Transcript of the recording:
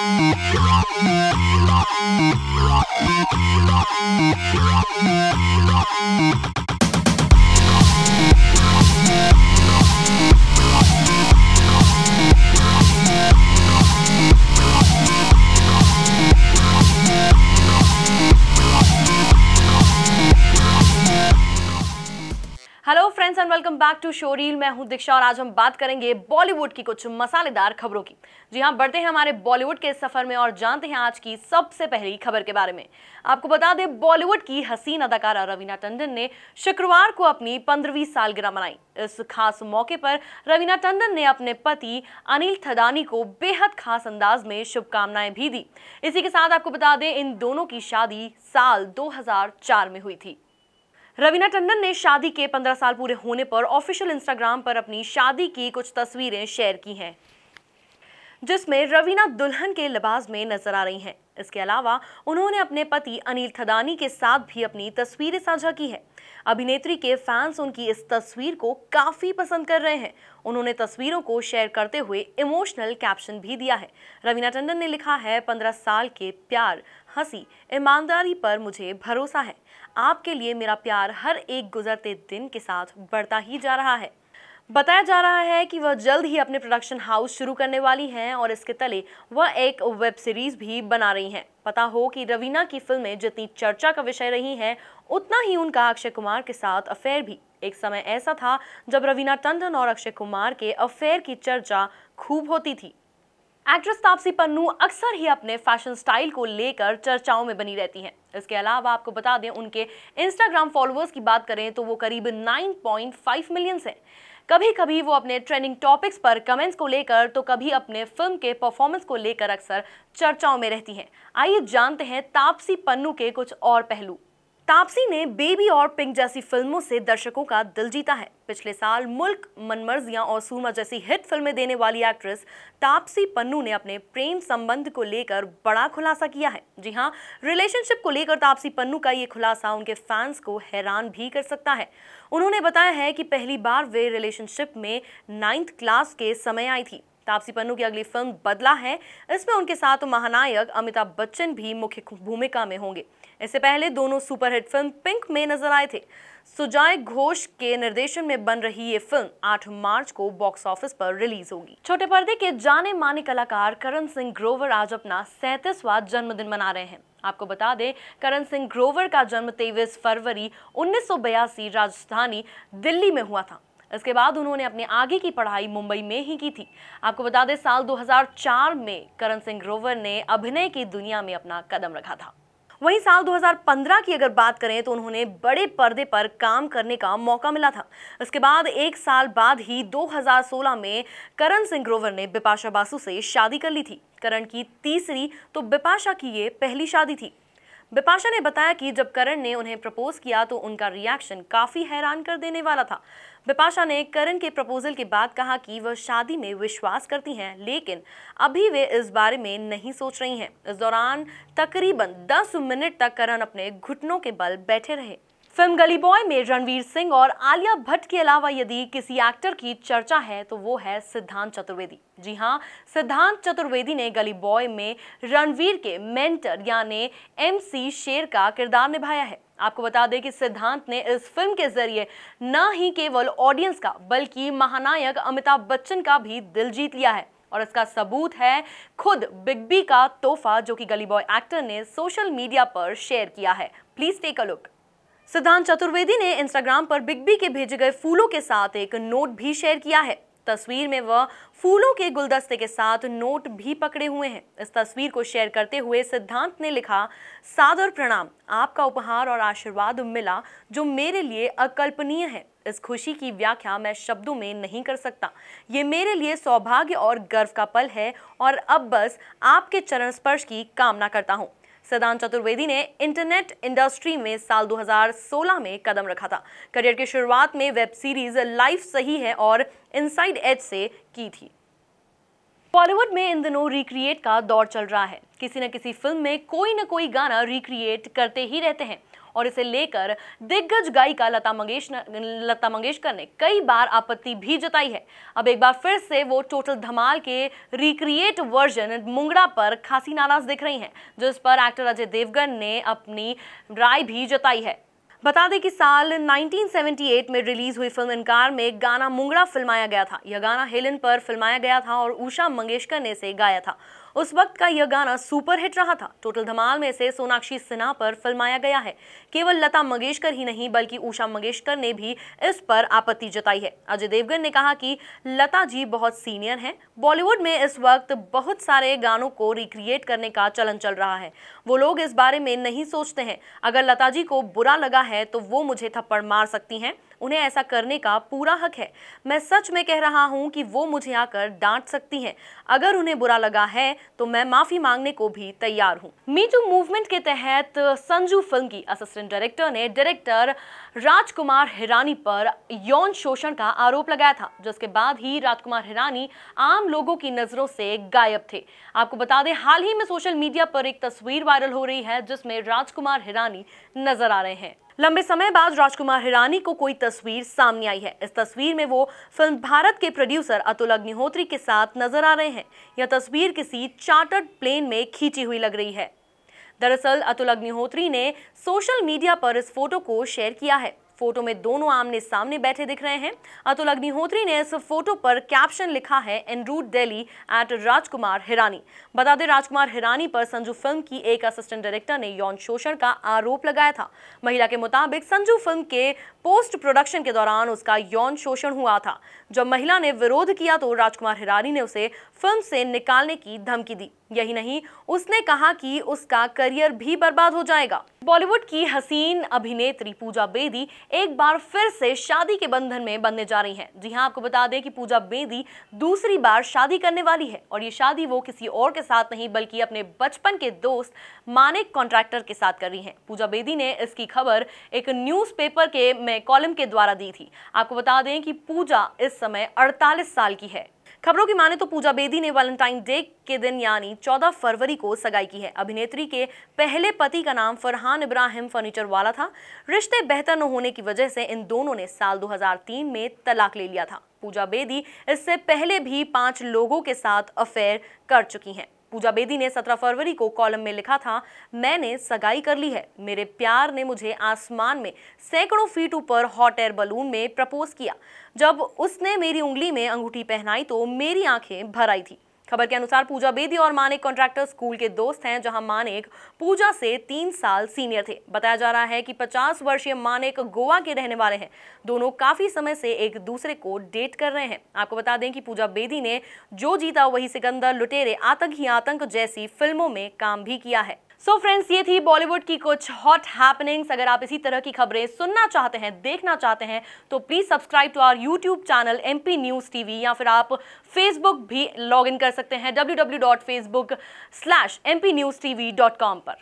Rock, rock, rock, rock, rock, friends and welcome back to show reel मैं हूं दीक्षा और आज हम बात करेंगे बॉलीवुड की कुछ मसालेदार खबरों की जी हां बढ़ते हैं हमारे बॉलीवुड के सफर में और जानते हैं आज की सबसे पहली खबर के बारे में आपको बता दें बॉलीवुड की हसीन अदाकारा रवीना टंडन ने शुक्रवार को अपनी पंद्रहवीं सालगिरह मनाई इस खास मौके पर रवीना टंडन ने अपने पति अनिल थदानी को बेहद खास अंदाज में शुभकामनाएं भी दी इसी के साथ आपको बता दें इन दोनों की शादी साल दो में हुई थी रवीना टंडन ने शादी के 15 साल पूरे होने पर ऑफिशियल इंस्टाग्राम पर अपनी शादी की कुछ तस्वीरें शेयर की हैं जिसमें रवीना दुल्हन के लिबास में नजर आ रही हैं इसके अलावा उन्होंने अपने पति अनिल थदानी के साथ भी अपनी तस्वीरें साझा की है अभिनेत्री के फैंस उनकी इस तस्वीर को काफ़ी पसंद कर रहे हैं उन्होंने तस्वीरों को शेयर करते हुए इमोशनल कैप्शन भी दिया है रवीना टंडन ने लिखा है पंद्रह साल के प्यार हंसी ईमानदारी पर मुझे भरोसा है आपके लिए मेरा प्यार हर एक गुजरते दिन के साथ बढ़ता ही जा रहा है बताया जा रहा है कि वह जल्द ही अपने प्रोडक्शन हाउस शुरू करने वाली हैं और इसके तले वह एक वेब सीरीज भी बना रही हैं पता हो कि रवीना की फिल्में जितनी चर्चा का विषय रही हैं उतना ही उनका अक्षय कुमार के साथ अफेयर भी एक समय ऐसा था जब रवीना टंडन और अक्षय कुमार के अफेयर की चर्चा खूब होती थी एक्ट्रेस तापसी पन्नू अक्सर ही अपने फैशन स्टाइल को लेकर चर्चाओं में बनी रहती हैं इसके अलावा आपको बता दें उनके इंस्टाग्राम फॉलोअर्स की बात करें तो वो करीब 9.5 मिलियंस हैं कभी कभी वो अपने ट्रेंडिंग टॉपिक्स पर कमेंट्स को लेकर तो कभी अपने फिल्म के परफॉर्मेंस को लेकर अक्सर चर्चाओं में रहती हैं आइए जानते हैं तापसी पन्नू के कुछ और पहलू तापसी ने बेबी और पिंक जैसी फिल्मों से दर्शकों का दिल जीता है पिछले साल मुल्क मनमर्जियां और सूरमा जैसी हिट फिल्में देने वाली एक्ट्रेस तापसी पन्नू ने अपने प्रेम संबंध को लेकर बड़ा खुलासा किया है जी हाँ रिलेशनशिप को लेकर तापसी पन्नू का ये खुलासा उनके फैंस को हैरान भी कर सकता है उन्होंने बताया है कि पहली बार वे रिलेशनशिप में नाइन्थ क्लास के समय आई थी तापसी पन्नू की अगली फिल्म बदला है इसमें उनके साथ महानायक अमिताभ बच्चन भी मुख्य भूमिका में होंगे इससे पहले दोनों सुपरहिट फिल्म पिंक में नजर आए थे सुजाय घोष के निर्देशन में बन रही ये फिल्म 8 मार्च को बॉक्स ऑफिस पर रिलीज होगी छोटे पर्दे के जाने माने कलाकार करण सिंह ग्रोवर आज अपना सैतीसवा जन्मदिन मना रहे हैं आपको बता दें करण सिंह ग्रोवर का जन्म तेईस फरवरी उन्नीस राजधानी दिल्ली में हुआ था इसके बाद उन्होंने अपने आगे की पढ़ाई मुंबई में ही की थी आपको बता दें साल 2004 में करण सिंह ग्रोवर ने अभिनय की दुनिया में अपना कदम रखा था वहीं साल 2015 की अगर बात करें तो उन्होंने बड़े पर्दे पर काम करने का मौका मिला था इसके बाद एक साल बाद ही 2016 में करण सिंह ग्रोवर ने बिपाशा बासु से शादी कर ली थी करण की तीसरी तो बिपाशा की ये पहली शादी थी बिपाशा ने बताया कि जब करण ने उन्हें प्रपोज किया तो उनका रिएक्शन काफ़ी हैरान कर देने वाला था बिपाशा ने करण के प्रपोजल के बाद कहा कि वह शादी में विश्वास करती हैं लेकिन अभी वे इस बारे में नहीं सोच रही हैं इस दौरान तकरीबन 10 मिनट तक करण अपने घुटनों के बल बैठे रहे फिल्म गली बॉय में रणवीर सिंह और आलिया भट्ट के अलावा यदि किसी एक्टर की चर्चा है तो वो है सिद्धांत चतुर्वेदी जी हाँ सिद्धांत चतुर्वेदी ने गली बॉय में रणवीर के मेंटर यानी एमसी शेर का किरदार निभाया है आपको बता दें कि सिद्धांत ने इस फिल्म के जरिए न ही केवल ऑडियंस का बल्कि महानायक अमिताभ बच्चन का भी दिल जीत लिया है और इसका सबूत है खुद बिग बी का तोहफा जो कि गली बॉय एक्टर ने सोशल मीडिया पर शेयर किया है प्लीज टेक अ लुक सिद्धांत चतुर्वेदी ने इंस्टाग्राम पर बिग बी के भेजे गए फूलों के साथ एक नोट भी शेयर किया है तस्वीर में वह फूलों के गुलदस्ते के साथ नोट भी पकड़े हुए हैं इस तस्वीर को शेयर करते हुए सिद्धांत ने लिखा सादर प्रणाम आपका उपहार और आशीर्वाद मिला जो मेरे लिए अकल्पनीय है इस खुशी की व्याख्या मैं शब्दों में नहीं कर सकता ये मेरे लिए सौभाग्य और गर्व का पल है और अब बस आपके चरण स्पर्श की कामना करता हूँ सदान चतुर्वेदी ने इंटरनेट इंडस्ट्री में साल 2016 में कदम रखा था करियर की शुरुआत में वेब सीरीज लाइफ सही है और इनसाइड एज से की थी बॉलीवुड में इन दिनों रिक्रिएट का दौर चल रहा है किसी न किसी फिल्म में कोई न कोई गाना रिक्रिएट करते ही रहते हैं और इसे लेकर दिग्गज गायिका लता मंगेश लता मंगेशकर ने कई बार आपत्ति भी जताई है अब एक बार फिर से वो टोटल धमाल के रिक्रिएट वर्जन मुंगड़ा पर खासी नाराज दिख रही हैं जिस पर एक्टर अजय देवगन ने अपनी राय भी जताई है बता दें कि साल 1978 में रिलीज हुई फिल्म इनकार में गाना मुंगड़ा फिल्माया गया था यह गाना हेलन पर फिल्माया गया था और उषा मंगेशकर ने इसे गाया था उस वक्त का यह गाना सुपर हिट रहा था टोटल धमाल में से सोनाक्षी सिन्हा पर फिल्माया गया है केवल लता मंगेशकर ही नहीं बल्कि उषा मंगेशकर ने भी इस पर आपत्ति जताई है अजय देवगन ने कहा कि लता जी बहुत सीनियर हैं बॉलीवुड में इस वक्त बहुत सारे गानों को रिक्रिएट करने का चलन चल रहा है वो लोग इस बारे में नहीं सोचते हैं अगर लता जी को बुरा लगा है तो वो मुझे थप्पड़ मार सकती हैं उन्हें ऐसा करने का पूरा हक है मैं सच में कह रहा हूँ कि वो मुझे आकर डांट सकती हैं अगर उन्हें बुरा लगा है तो मैं माफ़ी मांगने को भी तैयार हूँ मीटू मूवमेंट के तहत संजू फिल्म की असिस्टेंट डायरेक्टर ने डायरेक्टर राजकुमार हिरानी पर यौन शोषण का आरोप लगाया था जिसके बाद ही राजकुमार हिरानी आम लोगों की नजरों से गायब थे आपको बता दें हाल ही में सोशल मीडिया पर एक तस्वीर वायरल हो रही है जिसमें राजकुमार हिरानी नजर आ रहे हैं लंबे समय बाद राजकुमार हिरानी को कोई तस्वीर सामने आई है इस तस्वीर में वो फिल्म भारत के प्रोड्यूसर अतुल अग्निहोत्री के साथ नजर आ रहे हैं यह तस्वीर किसी चार्टर्ड प्लेन में खींची हुई लग रही है दरअसल अतुल अग्निहोत्री ने सोशल मीडिया पर इस फोटो को शेयर किया है फोटो में दोनों आमने सामने बैठे दिख रहे हैं अतुल अग्निहोत्री ने इस फोटो पर कैप्शन लिखा है एन रूट डेली एट राजकुमार हिरानी बता दें राजकुमार हिरानी पर संजू फिल्म की एक असिस्टेंट डायरेक्टर ने यौन शोषण का आरोप लगाया था महिला के मुताबिक संजू फिल्म के पोस्ट प्रोडक्शन के दौरान उसका यौन शोषण हुआ था जब महिला ने विरोध किया तो राजकुमार हिरानी ने उसे फिल्म से निकालने की धमकी दी यही नहीं उसने कहा कि उसका करियर भी बर्बाद हो जाएगा बॉलीवुड की हसीन अभिनेत्री पूजा बेदी एक बार फिर से शादी के बंधन में बनने जा रही हैं जी हाँ आपको बता दें कि पूजा बेदी दूसरी बार शादी करने वाली है और ये शादी वो किसी और के साथ नहीं बल्कि अपने बचपन के दोस्त मानिक कॉन्ट्रैक्टर के साथ कर रही है पूजा बेदी ने इसकी खबर एक न्यूज के में कॉलम के द्वारा दी थी आपको बता दें कि पूजा इस समय अड़तालीस साल की है खबरों की माने तो पूजा बेदी ने वैलेंटाइन डे के दिन यानी 14 फरवरी को सगाई की है अभिनेत्री के पहले पति का नाम फरहान इब्राहिम फर्नीचर वाला था रिश्ते बेहतर न होने की वजह से इन दोनों ने साल 2003 में तलाक ले लिया था पूजा बेदी इससे पहले भी पांच लोगों के साथ अफेयर कर चुकी हैं पूजा बेदी ने 17 फरवरी को कॉलम में लिखा था मैंने सगाई कर ली है मेरे प्यार ने मुझे आसमान में सैकड़ों फीट ऊपर हॉट एयर बलून में प्रपोज किया जब उसने मेरी उंगली में अंगूठी पहनाई तो मेरी आंखें भर आई थी खबर के अनुसार पूजा बेदी और मानिक कॉन्ट्रैक्टर स्कूल के दोस्त हैं जहां मानिक पूजा से तीन साल सीनियर थे बताया जा रहा है कि 50 वर्षीय मानेक गोवा के रहने वाले हैं दोनों काफी समय से एक दूसरे को डेट कर रहे हैं आपको बता दें कि पूजा बेदी ने जो जीता वही सिकंदर लुटेरे आतंक ही आतंक जैसी फिल्मों में काम भी किया है सो so फ्रेंड्स ये थी बॉलीवुड की कुछ हॉट हैपनिंग्स अगर आप इसी तरह की खबरें सुनना चाहते हैं देखना चाहते हैं तो please subscribe to our YouTube channel M P news TV या फिर आप फेसबुक भी लॉग इन कर सकते हैं W W dot Facebook slash M P news TV dot com पर